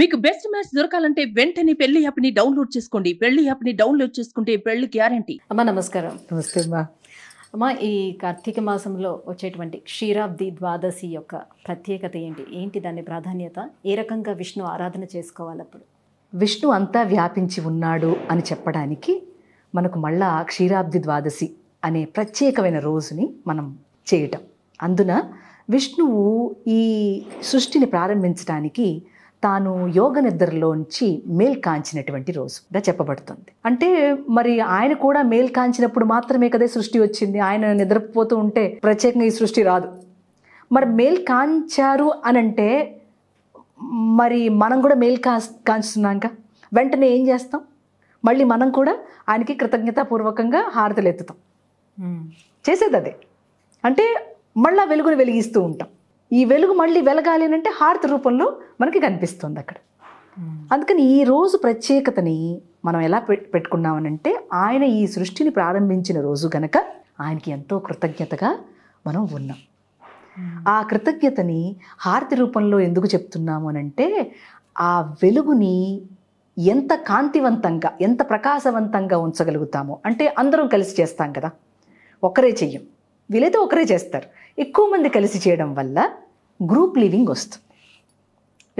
మీకు best match దొరకాలంటే వెంటనే పెళ్లి యాప్ ని డౌన్లోడ్ చేసుకోండి పెళ్లి యాప్ ని డౌన్లోడ్ చేసుకుంటే పెళ్లి గ్యారంటీ అమ్మ నమస్కారం నమస్తే అమ్మా అమ్మ ఈ కార్తీక మాసంలో వచ్చేటువంటి క్షీరాబ్ది ద్వాదశి యొక్క ప్రత్యేకత ఏంటి ఏంటి దాని ప్రాధాన్యత ఏ రకంగా విష్ణు ఆరాధన చేసుకోవాలి అప్పుడు విష్ణు అంతా వ్యాపించి ఉన్నాడు అని చెప్పడానికి మనకు మళ్ళా క్షీరాబ్ది ద్వాదశి అనే ప్రత్యేకమైన రోజుని మనం చేయటం అందున విష్ణువు ఈ సృష్టిని ప్రారంభించడానికి తాను యోగ నిద్రలోంచి మేలు కాంచినటువంటి రోజుగా చెప్పబడుతుంది అంటే మరి ఆయన కూడా మేలు కాంచినప్పుడు మాత్రమే కదే సృష్టి వచ్చింది ఆయన నిద్రపోతూ ఉంటే ప్రత్యేకంగా ఈ సృష్టి రాదు మరి మేలు కాంచారు అంటే మరి మనం కూడా మేలు కా కాంచుతున్నాక వెంటనే ఏం చేస్తాం మళ్ళీ మనం కూడా ఆయనకి కృతజ్ఞతాపూర్వకంగా హారతలు ఎత్తుతాం చేసేది అదే అంటే మళ్ళీ వెలుగును వెలిగిస్తూ ఉంటాం ఈ వెలుగు మళ్ళీ వెలగాలి అంటే హారతి రూపంలో మనకి కనిపిస్తుంది అక్కడ అందుకని ఈ రోజు ప్రత్యేకతని మనం ఎలా పెట్టుకున్నామనంటే ఆయన ఈ సృష్టిని ప్రారంభించిన రోజు గనక ఆయనకి ఎంతో కృతజ్ఞతగా మనం ఉన్నాం ఆ కృతజ్ఞతని హారతి రూపంలో ఎందుకు చెప్తున్నాము అనంటే ఆ వెలుగుని ఎంత కాంతివంతంగా ఎంత ప్రకాశవంతంగా ఉంచగలుగుతామో అంటే అందరం కలిసి చేస్తాం కదా ఒకరే చెయ్యం వీలైతే ఒకరే చేస్తారు ఎక్కువ మంది కలిసి చేయడం వల్ల గ్రూప్ లివింగ్ వస్తుంది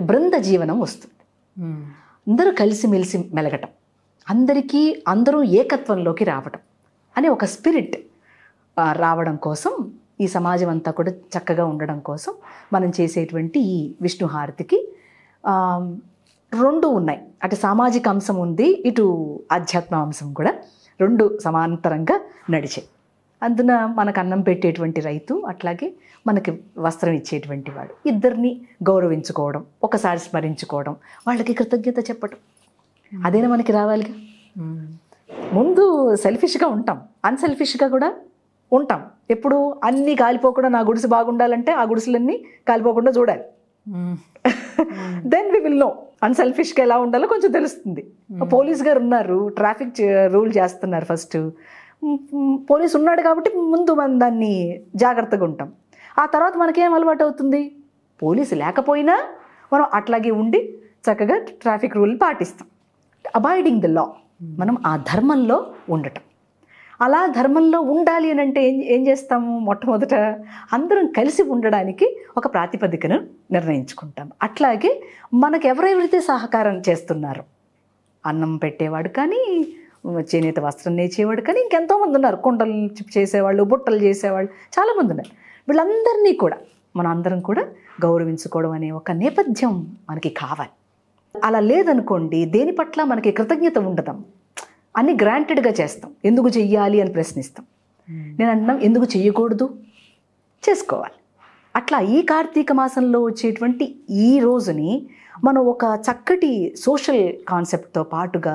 బృంద జీవనం వస్తుంది అందరూ కలిసిమెలిసి మెలగటం అందరికీ అందరూ ఏకత్వంలోకి రావటం అనే ఒక స్పిరిట్ రావడం కోసం ఈ సమాజం అంతా కూడా చక్కగా ఉండడం కోసం మనం చేసేటువంటి ఈ విష్ణు హారతికి రెండు ఉన్నాయి అటు సామాజిక అంశం ఉంది ఇటు ఆధ్యాత్మ అంశం కూడా రెండు సమాంతరంగా నడిచాయి అందున మనకు అన్నం పెట్టేటువంటి రైతు అట్లాగే మనకి వస్త్రం ఇచ్చేటువంటి వాడు ఇద్దరిని గౌరవించుకోవడం ఒకసారి స్మరించుకోవడం వాళ్ళకి కృతజ్ఞత చెప్పడం అదేనా మనకి రావాలిగా ముందు సెల్ఫిష్గా ఉంటాం అన్సెల్ఫిష్గా కూడా ఉంటాం ఎప్పుడు అన్నీ కాలిపోకుండా నా గుడిసు బాగుండాలంటే ఆ గుడిసెలన్నీ కాలిపోకుండా చూడాలి దెన్ వి విల్ నో అన్సెల్ఫిష్గా ఎలా ఉండాలో కొంచెం తెలుస్తుంది పోలీస్ గారు ఉన్నారు ట్రాఫిక్ రూల్ చేస్తున్నారు ఫస్ట్ పోలీసు ఉన్నాడు కాబట్టి ముందు మనం దాన్ని జాగ్రత్తగా ఉంటాం ఆ తర్వాత మనకేం అలవాటు అవుతుంది పోలీసు లేకపోయినా మనం అట్లాగే ఉండి చక్కగా ట్రాఫిక్ రూల్ పాటిస్తాం అబాయిడింగ్ ద లా మనం ఆ ధర్మంలో ఉండటం అలా ధర్మంలో ఉండాలి అని అంటే ఏం ఏం చేస్తాము మొట్టమొదట అందరం కలిసి ఉండడానికి ఒక ప్రాతిపదికను నిర్ణయించుకుంటాం అట్లాగే మనకు ఎవరెవరితే సహకారం చేస్తున్నారు అన్నం పెట్టేవాడు కానీ చేనేత వస్త్రం నేర్చేవాడు కానీ ఇంకెంతోమంది ఉన్నారు కుండలు చేసేవాళ్ళు బుట్టలు చేసేవాళ్ళు చాలామంది ఉన్నారు వీళ్ళందరినీ కూడా మనం అందరం కూడా గౌరవించుకోవడం అనే ఒక నేపథ్యం మనకి కావాలి అలా లేదనుకోండి దేని పట్ల మనకి కృతజ్ఞత ఉండదాం అన్ని గ్రాంటెడ్గా చేస్తాం ఎందుకు చెయ్యాలి అని ప్రశ్నిస్తాం నేను అంటున్నాం ఎందుకు చెయ్యకూడదు చేసుకోవాలి అట్లా ఈ కార్తీక మాసంలో వచ్చేటువంటి ఈ రోజుని మనం ఒక చక్కటి సోషల్ కాన్సెప్ట్తో పాటుగా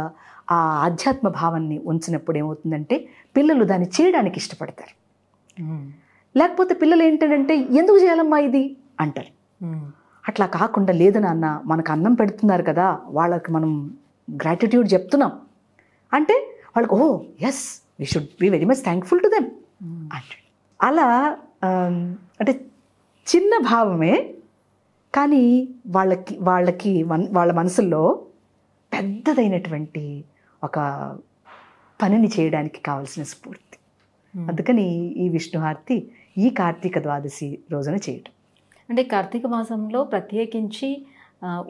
ఆ ఆధ్యాత్మ భావాన్ని ఉంచినప్పుడు ఏమవుతుందంటే పిల్లలు దాన్ని చేయడానికి ఇష్టపడతారు లేకపోతే పిల్లలు ఏంటంటే ఎందుకు చేయాలమ్మా ఇది అంటారు అట్లా కాకుండా లేదు నాన్న మనకు అన్నం పెడుతున్నారు కదా వాళ్ళకి మనం గ్రాటిట్యూడ్ చెప్తున్నాం అంటే వాళ్ళకి oh yes we should be very much thankful to them అంటే అలా అంటే చిన్న భావమే కానీ వాళ్ళకి వాళ్ళకి వాళ్ళ మనసుల్లో పెద్దదైనటువంటి ఒక పనిని చేయడానికి కావాల్సిన స్ఫూర్తి hmm. అందుకని ఈ విష్ణుహారతి ఈ కార్తీక ద్వాదశి రోజున చేయటం అంటే కార్తీక మాసంలో ప్రత్యేకించి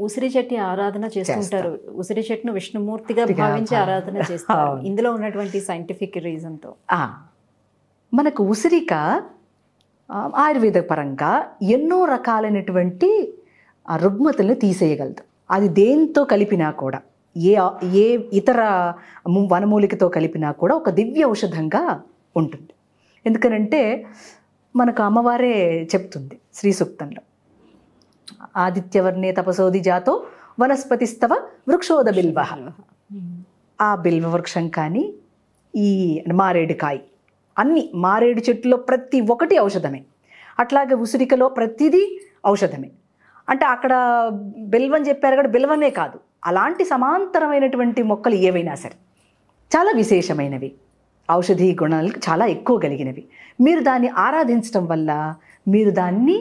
ఉసిరి చెట్టి ఆరాధన చేస్తుంటారు ఉసిరి చెట్టును విష్ణుమూర్తిగా భావించి ఆరాధన చేస్తారు ఇందులో ఉన్నటువంటి సైంటిఫిక్ రీజన్తో మనకు ఉసిరిక ఆయుర్వేద పరంగా ఎన్నో రకాలైనటువంటి రుగ్మతులను తీసేయగలదు అది దేంతో కలిపినా కూడా ఏ ఏ ఇతర వనమూలికతో కలిపినా కూడా ఒక దివ్య ఔషధంగా ఉంటుంది ఎందుకనంటే మనకు అమ్మవారే చెప్తుంది శ్రీ సూక్తంలో ఆదిత్యవర్ణే తపసోది జాతో వనస్పతిస్తవ వృక్షోద బిల్వ ఆ బిల్వ వృక్షం కానీ ఈ మారేడుకాయ అన్ని మారేడు చెట్టులో ప్రతి ఒక్కటి ఔషధమే అట్లాగే ఉసిరికలో ప్రతిదీ ఔషధమే అంటే అక్కడ బిల్వం చెప్పారు కూడా బిల్వమే కాదు అలాంటి సమాంతరమైనటువంటి మొక్కలు ఏవైనా సరే చాలా విశేషమైనవి ఔషధీ గుణాలకు చాలా ఎక్కువ కలిగినవి మీరు దాన్ని ఆరాధించడం వల్ల మీరు దాన్ని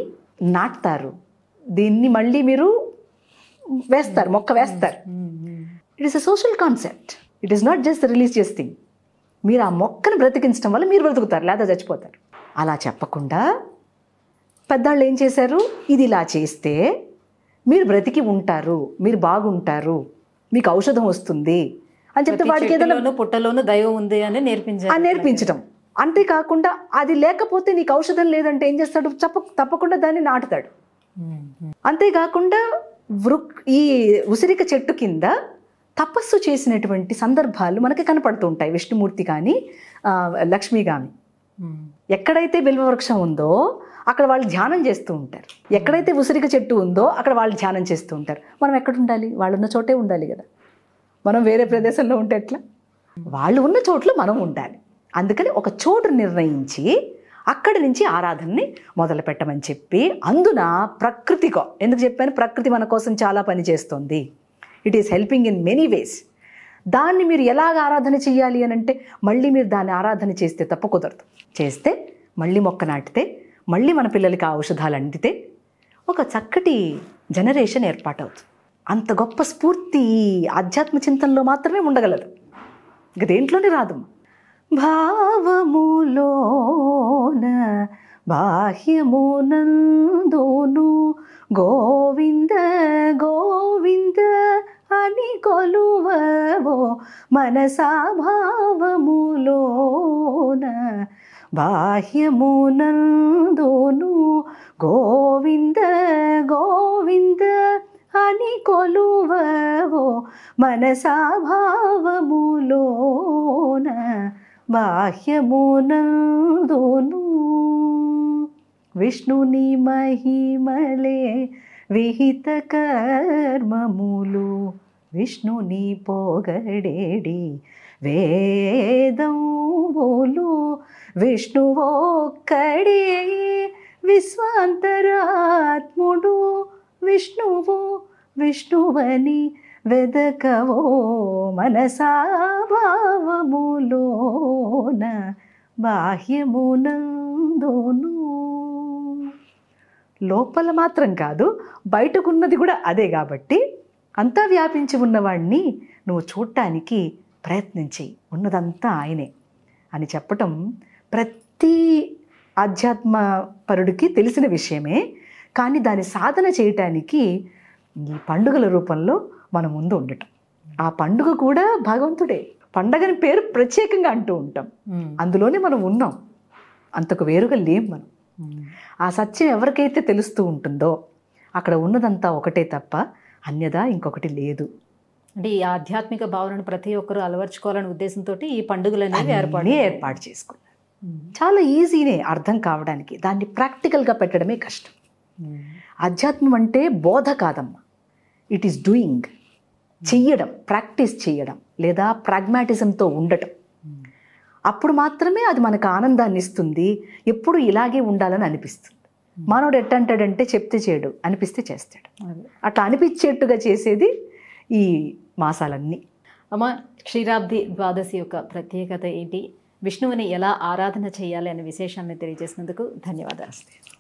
నాటుతారు దీన్ని మళ్ళీ మీరు వేస్తారు మొక్క వేస్తారు it is a social concept it is not just religious thing మీరు ఆ మొక్కను బ్రతికించడం వల్ల మీరు బ్రతుకుతారు లేదా చచ్చిపోతారు అలా చెప్పకుండా పెద్దవాళ్ళు ఏం చేశారు ఇది ఇలా చేస్తే మీరు బ్రతికి ఉంటారు మీరు బాగుంటారు మీకు ఔషధం వస్తుంది అని చెప్తే వాడికి ఏదైనా పుట్టలోనూ దైవం ఉంది అని నేర్పించాలి నేర్పించడం అంతేకాకుండా అది లేకపోతే నీకు ఔషధం లేదంటే ఏం చేస్తాడు చెప్ప తప్పకుండా దాన్ని నాటుతాడు అంతేకాకుండా వృక్ ఈ ఉసిరిక చెట్టు కింద తపస్సు చేసినటువంటి సందర్భాలు మనకి కనపడుతుంటాయి విష్ణుమూర్తి కానీ లక్ష్మి కానీ ఎక్కడైతే బిల్వవృక్షం ఉందో అక్కడ వాళ్ళు ధ్యానం చేస్తూ ఉంటారు ఎక్కడైతే ఉసిరిక చెట్టు ఉందో అక్కడ వాళ్ళు ధ్యానం చేస్తూ ఉంటారు మనం ఎక్కడ ఉండాలి వాళ్ళు ఉన్న చోటే ఉండాలి కదా మనం వేరే ప్రదేశంలో ఉంటే ఎట్లా వాళ్ళు ఉన్న చోట్ల మనం ఉండాలి అందుకని ఒక చోటు నిర్ణయించి అక్కడి నుంచి ఆరాధనని మొదలు పెట్టమని చెప్పి అందున ప్రకృతికో ఎందుకు చెప్పాను ప్రకృతి మన కోసం చాలా పని చేస్తుంది it is helping in many ways దాన్ని మీరు ఎలాగ ఆరాధన చేయాలి అని అంటే మళ్ళీ మీరు దాన్ని ఆరాధన చేస్తే తప్ప కుదరదు చేస్తే మళ్ళీ మొక్క నాటితే మళ్ళీ మన పిల్లలకి ఆ ఔషధాలు అందితే ఒక చక్కటి జనరేషన్ ఏర్పాటవుతుంది అంత గొప్ప స్ఫూర్తి ఆధ్యాత్మ చింతనలో మాత్రమే ఉండగలదు ఇక దేంట్లోనే రాదు భావములోన బాహ్యమునందును గోవింద గోవింద అని కొలువవో మనసా భావములోన బాహ్యమునందును గోవింద గోవింద అని కొలువవో మనసాభావములోన బాహ్యమునందును విష్ణుని మహిమలే విహిత కర్మములు విష్ణుని పోగడేడి వేదం విష్ణువో విష్ణువోక్కడే విశ్వాంతరాత్ముడు విష్ణువు విష్ణువని వెదకవో మనసాభావములోన బాహ్యమునందును లోపల మాత్రం కాదు బయటకున్నది కూడా అదే కాబట్టి అంతా వ్యాపించి ఉన్నవాడిని నువ్వు చూడటానికి ప్రయత్నించి ఉన్నదంతా ఆయనే అని చెప్పటం ప్రతి ఆధ్యాత్మ పరుడికి తెలిసిన విషయమే కానీ దాని సాధన చేయటానికి ఈ పండుగల రూపంలో మన ముందు ఉండటం ఆ పండుగ కూడా భగవంతుడే పండగని పేరు ప్రత్యేకంగా అంటూ ఉంటాం అందులోనే మనం ఉన్నాం అంతకు వేరుగా లేం మనం ఆ సత్యం ఎవరికైతే తెలుస్తూ ఉంటుందో అక్కడ ఉన్నదంతా ఒకటే తప్ప అన్యదా ఇంకొకటి లేదు అంటే ఈ ఆధ్యాత్మిక భావనను ప్రతి ఒక్కరూ అలవర్చుకోవాలనే ఉద్దేశంతో ఈ పండుగలు అనేవి ఏర్పాటు ఏర్పాటు చేసుకున్నారు చాలా ఈజీనే అర్థం కావడానికి దాన్ని ప్రాక్టికల్గా పెట్టడమే కష్టం ఆధ్యాత్మం అంటే బోధ కాదమ్మా ఇట్ ఈస్ డూయింగ్ చెయ్యడం ప్రాక్టీస్ చేయడం లేదా ప్రాగ్మాటిజంతో ఉండటం అప్పుడు మాత్రమే అది మనకు ఆనందాన్ని ఇస్తుంది ఎప్పుడు ఇలాగే ఉండాలని అనిపిస్తుంది మానవుడు అంటాడంటే చెప్తే చేయడు అనిపిస్తే చేస్తాడు అట్లా అనిపించేట్టుగా చేసేది ఈ మాసాలన్నీ అమ్మ క్షీరాబ్ది ద్వాదశి యొక్క ప్రత్యేకత ఏంటి విష్ణువుని ఎలా ఆరాధన చేయాలి అనే విశేషాన్ని తెలియజేసినందుకు ధన్యవాదాలు